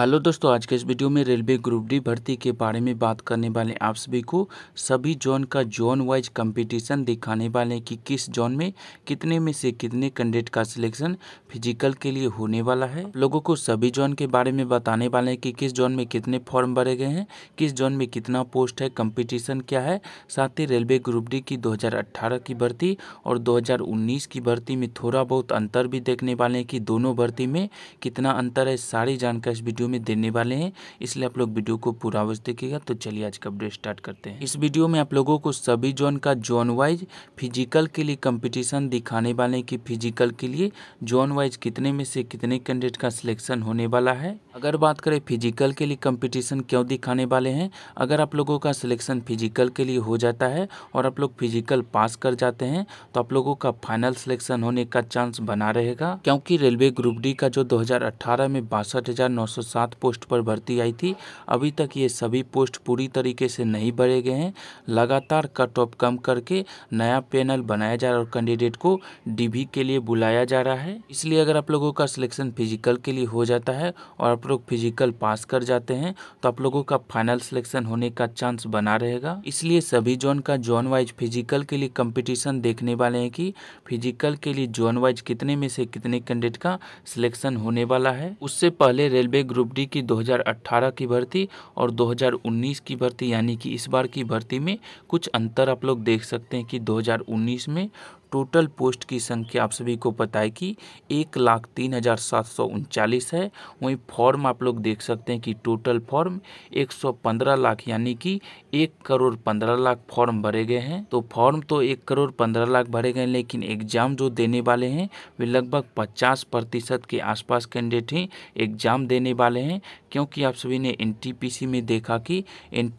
hello दोस्तों आज के इस वीडियो में रेलवे ग्रुप डी भर्ती के बारे में बात करने वाले आप सभी को सभी जोन का जोन वाइज कंपटीशन दिखाने वाले हैं कि किस जोन में कितने में से कितने कैंडिडेट का सिलेक्शन फिजिकल के लिए होने वाला है लोगों को सभी जोन के बारे में बताने वाले हैं कि किस जोन में कितने फॉर्म भरे गए हैं किस जोन में कितना पोस्ट है कम्पिटिशन क्या है साथ ही रेलवे ग्रुप डी की दो की भर्ती और दो की भर्ती में थोड़ा बहुत अंतर भी देखने वाले हैं कि दोनों भर्ती में कितना अंतर है सारी जानकारी इस वीडियो में देने वाले हैं इसलिए आप लोग वीडियो को पूरा अवश्य देखिएगा तो चलिए आज का अपडेट स्टार्ट करते हैं इस वीडियो में आप लोगों को सभी जोन का जोन वाइज फिजिकल के लिए कंपटीशन दिखाने वाले हैं कि फिजिकल के लिए जोन वाइज कितने में से कितने कैंडिडेट का सिलेक्शन होने वाला है अगर बात करें फिजिकल के लिए कंपटीशन क्यों दिखाने वाले हैं अगर आप लोगों का सिलेक्शन फिजिकल के लिए हो जाता है और आप लोग फिजिकल पास कर जाते हैं तो आप लोगों का फाइनल सिलेक्शन होने का चांस बना रहेगा क्योंकि रेलवे ग्रुप डी का जो 2018 में बासठ सात पोस्ट पर भर्ती आई थी अभी तक ये सभी पोस्ट पूरी तरीके से नहीं भरे गए हैं लगातार कट ऑफ कम करके नया पैनल बनाया जा रहा है और कैंडिडेट को डीबी के लिए बुलाया जा रहा है इसलिए अगर आप लोगों का सिलेक्शन फिजिकल के लिए हो जाता है और आप लोग फिजिकल पास कर जाते हैं तो आप लोगों का फाइनल सिलेक्शन होने का चांस बना रहेगा इसलिए सभी जोन का जोन वाइज फिजिकल के लिए कंपटीशन देखने वाले हैं कि फिजिकल के लिए जोन वाइज कितने में से कितने कैंडिडेट का सिलेक्शन होने वाला है उससे पहले रेलवे ग्रुप ग्रुप डी की 2018 की भर्ती और 2019 की भर्ती यानी कि इस बार की भर्ती में कुछ अंतर आप लोग देख सकते हैं कि 2019 में टोटल पोस्ट की संख्या आप सभी को पता है कि एक लाख तीन हज़ार सात सौ उनचालीस है वहीं फॉर्म आप लोग देख सकते हैं कि टोटल फॉर्म एक सौ पंद्रह लाख यानी कि एक करोड़ पंद्रह लाख फॉर्म भरे गए हैं तो फॉर्म तो एक करोड़ पंद्रह लाख भरे गए लेकिन एग्जाम जो देने वाले हैं वे लगभग पचास प्रतिशत के आसपास कैंडिडेट ही एग्जाम देने वाले हैं क्योंकि आप सभी ने एन में देखा कि एन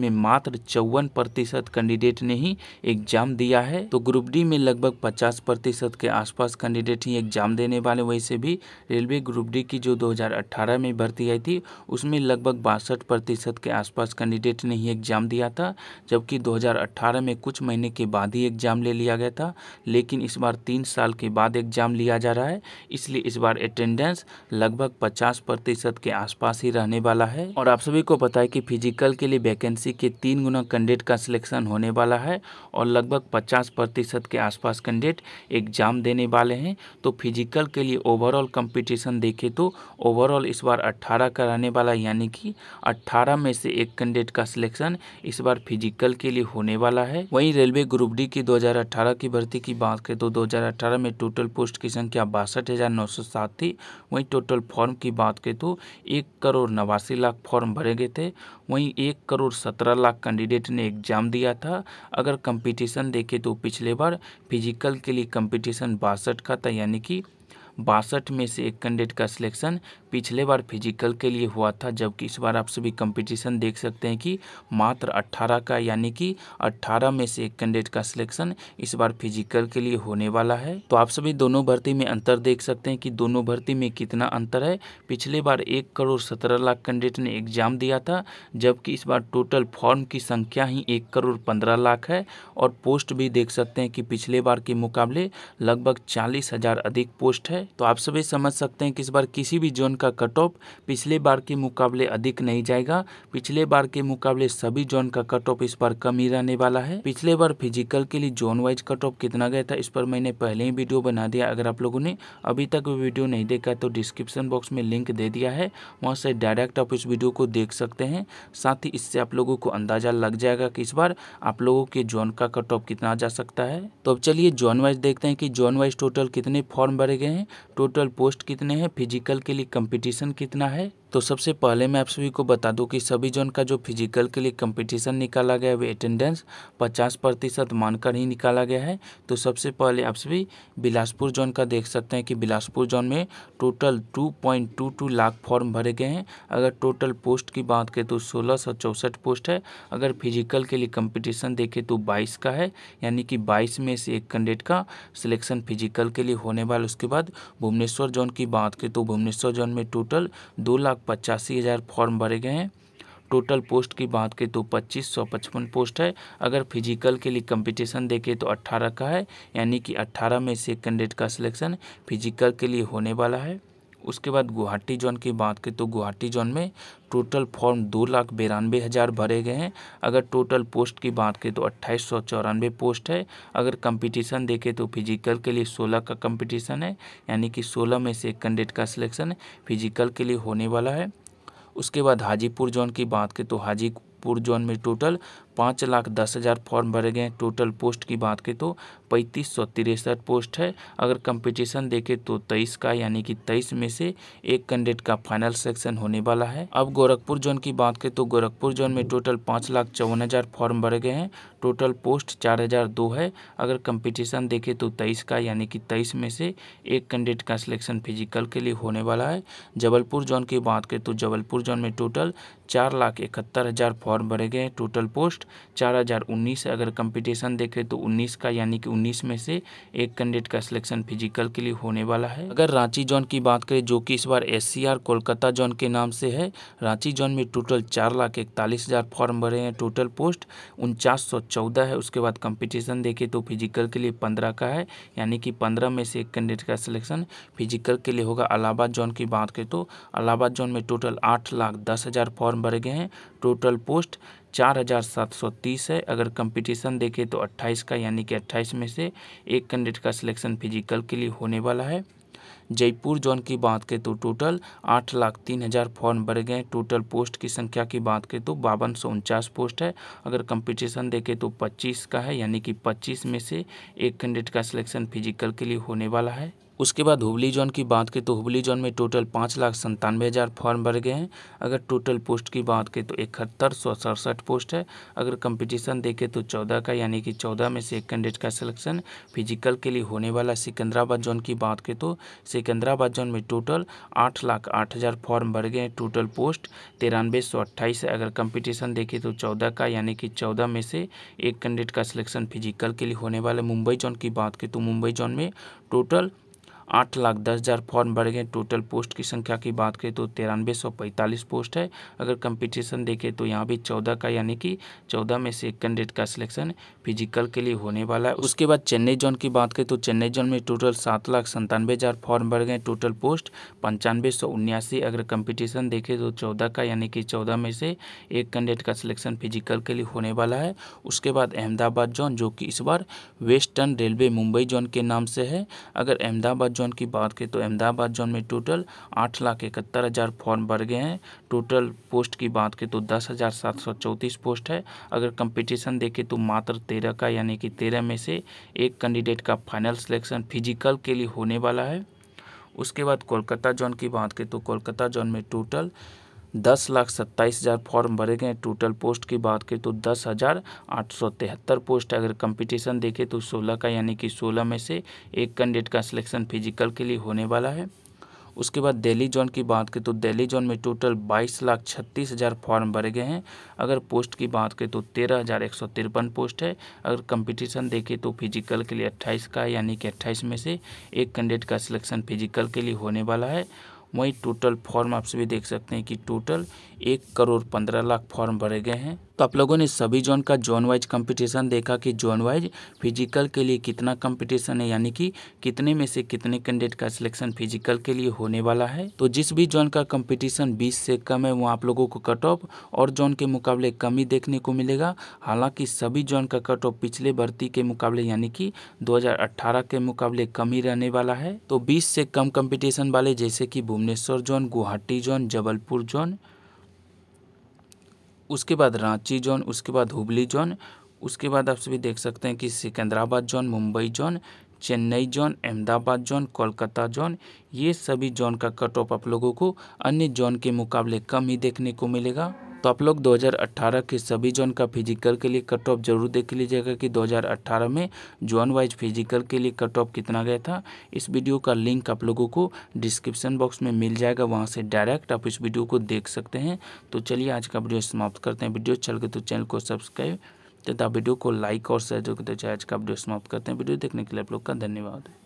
में मात्र चौवन प्रतिशत कैंडिडेट ने ही एग्जाम दिया है तो ग्रुप डी में लगभग पचास प्रतिशत के आसपास कैंडिडेट ही एग्जाम देने वाले वैसे भी रेलवे ग्रुप डी की जो 2018 में भर्ती आई थी उसमें लगभग बासठ प्रतिशत के आसपास कैंडिडेट ने ही एग्जाम दिया था जबकि 2018 में कुछ महीने के बाद ही एग्जाम ले लिया गया था लेकिन इस बार तीन साल के बाद एग्जाम लिया जा रहा है इसलिए इस बार अटेंडेंस लगभग पचास प्रतिशत के आसपास पास ही रहने वाला है और आप सभी को पता है कि फिजिकल के लिए वैकेंसी के तीन गुना कैंडिडेट का सिलेक्शन होने वाला है और लगभग 50 प्रतिशत के आसपास कैंडिडेट एग्जाम देने वाले हैं तो फिजिकल के लिए ओवरऑल कंपटीशन देखें तो ओवरऑल इस बार 18 का रहने वाला यानी कि 18 में से एक कैंडिडेट का सिलेक्शन इस बार फिजिकल के लिए होने वाला है वहीं रेलवे ग्रुप डी की दो की भर्ती की बात करें तो दो में टोटल पोस्ट की संख्या बासठ थी वहीं टोटल फॉर्म की बात करें तो एक करोड़ नवासी लाख फॉर्म भरे गए थे वहीं एक करोड़ सत्रह लाख कैंडिडेट ने एग्ज़ाम दिया था अगर कंपटीशन देखें तो पिछले बार फिजिकल के लिए कंपटीशन बासठ का था यानी कि बासठ में से एक कैंडिडेट का सिलेक्शन पिछले बार फिजिकल के लिए हुआ था जबकि इस बार आप सभी कंपटीशन देख सकते हैं कि मात्र 18 का यानी कि 18 में से एक कैंडिडेट का सिलेक्शन इस बार फिजिकल के लिए होने वाला है तो आप सभी दोनों भर्ती में अंतर देख सकते हैं कि दोनों भर्ती में कितना अंतर है पिछले बार एक करोड़ सत्रह लाख कैंडिडेट ने एग्जाम दिया था जबकि इस बार टोटल फॉर्म की संख्या ही एक करोड़ पंद्रह लाख है और पोस्ट भी देख सकते हैं कि पिछले बार के मुकाबले लगभग चालीस हजार अधिक पोस्ट है तो आप सभी समझ सकते हैं कि इस बार किसी भी जोन का कट ऑफ पिछले बार के मुकाबले अधिक नहीं जाएगा पिछले बार के मुकाबले सभी जोन का कट ऑफ इस बार कम ही रहने वाला है पिछले बार फिजिकल के लिए जोन वाइज कट ऑफ कितना गया था इस पर मैंने पहले ही वीडियो बना दिया अगर आप लोगों ने अभी तक वीडियो नहीं देखा तो डिस्क्रिप्शन बॉक्स में लिंक दे दिया है वहाँ से डायरेक्ट आप इस वीडियो को देख सकते हैं साथ ही इससे आप लोगों को अंदाजा लग जाएगा कि इस बार आप लोगों के जोन का कट ऑफ कितना जा सकता है तो अब चलिए जोन वाइज देखते हैं कि जोन वाइज टोटल कितने फॉर्म भरे गए हैं टोटल पोस्ट कितने हैं फिजिकल के लिए कंपटीशन कितना है तो सबसे पहले मैं आप सभी को बता दूं कि सभी जोन का जो फिजिकल के लिए कंपटीशन निकाला गया है वे अटेंडेंस 50 प्रतिशत मानकर ही निकाला गया है तो सबसे पहले आप सभी बिलासपुर जोन का देख सकते हैं कि बिलासपुर जोन में टोटल 2.22 लाख फॉर्म भरे गए हैं अगर टोटल पोस्ट की बात करें तो सोलह पोस्ट है अगर फिजिकल के लिए कम्पिटिशन देखें तो बाईस का है यानी कि बाईस में से एक कैंडिडेट का सिलेक्शन फिजिकल के लिए होने वाला उसके बाद भुवनेश्वर जोन की बात करें तो भुवनेश्वर जोन में टोटल दो लाख लाख पचासी हज़ार फॉर्म भरे गए हैं टोटल पोस्ट की बात करें तो पच्चीस सौ पचपन पोस्ट है अगर फिजिकल के लिए कंपटीशन देखें तो अट्ठारह का है यानी कि अट्ठारह में से कैंडिडेट का सिलेक्शन फिजिकल के लिए होने वाला है उसके बाद गुवाहाटी जोन की बात करें तो गुवाहाटी जोन में टोटल फॉर्म दो लाख बिरानवे हज़ार भरे गए हैं अगर टोटल पोस्ट की बात करें तो अट्ठाईस सौ चौरानवे पोस्ट है अगर कंपटीशन देखें तो फिजिकल के लिए सोलह का कंपटीशन है यानी कि सोलह में से एक कैंडिडेट का सिलेक्शन फिजिकल के लिए होने वाला है उसके बाद हाजीपुर जोन की बात करें तो हाजीपुर जोन में टोटल पाँच लाख दस हज़ार फॉर्म भरे गए टोटल पोस्ट की बात करें तो पैंतीस सौ तिरसठ पोस्ट है अगर कंपटीशन देखें तो तेईस का यानी कि तेईस में से एक कैंडिडेट का फाइनल सेक्शन होने वाला है अब गोरखपुर जोन की बात करें तो गोरखपुर जोन में टोटल पाँच लाख चौवन हज़ार फॉर्म भरे गए हैं टोटल पोस्ट चार हज़ार दो है अगर कंपटीशन देखें तो तेईस का यानी कि तेईस में से एक कैंडिडेट का सिलेक्शन फिजिकल के लिए होने वाला है जबलपुर जोन की बात करें तो जबलपुर जोन में टोटल चार लाख इकहत्तर हज़ार फॉर्म भरे गए हैं टोटल पोस्ट चार हज़ार उन्नीस अगर कंपटीशन देखें तो उन्नीस का यानी कि उन्नीस में से एक कैंडिडेट का सिलेक्शन फिजिकल के लिए होने वाला है अगर रांची जोन की बात करें जो कि इस बार एस कोलकाता जोन के नाम से है रांची जोन में टोटल चार लाख इकतालीस हज़ार फॉर्म भरे हैं टोटल पोस्ट उनचास सौ चौदह है उसके बाद कंपटीशन देखें तो फिजिकल के लिए पंद्रह का है यानी कि पंद्रह में से एक कैंडिडेट का सिलेक्शन फिजिकल के लिए होगा अलाहाबाद जोन की बात करें तो अलाहाबाद जोन में टोटल आठ लाख दस हज़ार फॉर्म भरे गए हैं टोटल पोस्ट चार हज़ार सात सौ तीस है अगर कंपटीशन देखें तो अट्ठाईस का यानी कि अट्ठाईस में से एक कैंडिडेट का सिलेक्शन फिजिकल के लिए होने वाला है जयपुर जोन की बात करें तो टोटल आठ लाख तीन हज़ार फॉर्म भर गए टोटल पोस्ट की संख्या की बात करें तो बावन सौ उनचास पोस्ट है अगर कंपटीशन देखें तो पच्चीस का है यानी कि पच्चीस में से एक कैंडिडेट का सिलेक्शन फिजिकल के लिए होने वाला है उसके बाद हुबली जोन की बात करें तो हुबली जोन में टोटल पाँच लाख संतानवे हज़ार फॉर्म भर गए हैं अगर टोटल पोस्ट की बात करें तो इकहत्तर सौ सड़सठ पोस्ट है अगर कंपटीशन देखें तो चौदह का यानी कि चौदह में से एक कैंडिडेट का सिलेक्शन फिजिकल के लिए होने वाला सिकंदराबाद जोन की बात करें तो सिकंदराबाद जोन में टोटल आठ लाख आठ हज़ार फॉर्म भर गए हैं टोटल पोस्ट तिरानवे सौ अट्ठाईस है अगर कंपटीशन देखें तो चौदह का यानी कि चौदह में से एक कैंडिडेट का सिलेक्शन फिजिकल के लिए होने वाला मुंबई जोन की बात करें तो मुंबई जोन में टोटल आठ लाख दस हज़ार फॉर्म भर गए टोटल पोस्ट की संख्या की बात करें तो तिरानवे सौ पैंतालीस पोस्ट है अगर कंपटीशन देखें तो यहाँ भी चौदह का यानी कि चौदह में से एक कैंडिडेट का सिलेक्शन फिजिकल के लिए होने वाला है उसके बाद चेन्नई जोन की बात करें तो चेन्नई जोन में टोटल सात लाख संतानवे हज़ार फॉर्म भर गए टोटल पोस्ट पंचानवे सौ उन्यासी अगर कंपटीशन देखें तो चौदह का यानी कि चौदह में से एक कैंडिडेट का सिलेक्शन फिजिकल के लिए होने वाला है उसके बाद अहमदाबाद जोन जो कि इस बार वेस्टर्न रेलवे मुंबई जोन के नाम से है अगर अहमदाबाद जोन की बात करें तो अहमदाबाद जोन में टोटल आठ लाख इकहत्तर हज़ार फॉर्म भर गए हैं टोटल पोस्ट की बात करें तो दस हज़ार सात सौ चौंतीस पोस्ट है अगर कंपटीशन देखें तो मात्र तेरह का यानी कि तेरह में से एक कैंडिडेट का फाइनल सिलेक्शन फिजिकल के लिए होने वाला है उसके बाद कोलकाता जोन की बात करें तो कोलकाता जोन में टोटल दस लाख सत्ताईस हज़ार फॉर्म भरे गए टोटल पोस्ट की बात करें तो दस हज़ार आठ सौ तिहत्तर पोस्ट अगर कंपटीशन देखें तो सोलह का यानी कि सोलह में से एक कैंडिडेट का सिलेक्शन फिजिकल के लिए होने वाला है उसके बाद दिल्ली जोन की बात करें तो दिल्ली जोन में टोटल बाईस लाख छत्तीस हज़ार फॉर्म भरे गए हैं अगर पोस्ट की बात करें तो तेरह हज़ार एक सौ तिरपन पोस्ट है अगर कंपटीशन देखें तो फिजिकल के लिए अट्ठाईस का यानी कि अट्ठाईस में से एक कैंडिडेट का सिलेक्शन फिजिकल के लिए होने वाला है वहीं टोटल फॉर्म आप सभी देख सकते हैं कि टोटल एक करोड़ पंद्रह लाख फॉर्म भरे गए हैं तो आप लोगों ने सभी जोन का जोन वाइज कंपटीशन देखा कि जोन वाइज फिजिकल के लिए कितना कंपटीशन है यानी कि कितने में से कितने कैंडिडेट का सिलेक्शन फिजिकल के लिए होने वाला है तो जिस भी जोन का कंपटीशन 20 से कम है वो आप लोगों को कट ऑफ और जोन के मुकाबले कम ही देखने को मिलेगा हालांकि सभी जोन का कट ऑफ पिछले भर्ती के मुकाबले यानी कि दो के मुकाबले कम ही रहने वाला है तो बीस से कम कम्पिटिशन वाले जैसे कि Bhubaneswar zone Guwahati zone Jabalpur zone उसके बाद रांची जोन उसके बाद हुबली जोन उसके बाद आप सभी देख सकते हैं कि Secunderabad zone Mumbai zone Chennai zone Ahmedabad zone Kolkata zone ये सभी जोन का कट ऑफ आप लोगों को अन्य जोन के मुकाबले कम ही देखने को मिलेगा तो आप लोग 2018 के सभी जोन का फिजिकल के लिए कट ऑफ जरूर देख लीजिएगा कि 2018 में जोन वाइज फिजिकल के लिए कट ऑफ कितना गया था इस वीडियो का लिंक आप लोगों को डिस्क्रिप्शन बॉक्स में मिल जाएगा वहाँ से डायरेक्ट आप इस वीडियो को देख सकते हैं तो चलिए आज का वीडियो समाप्त करते हैं वीडियो चल अच्छा गए तो चैनल को सब्सक्राइब तथा वीडियो को लाइक और शेयर जो करते आज का वीडियो समाप्त करते हैं वीडियो देखने के लिए आप लोग का धन्यवाद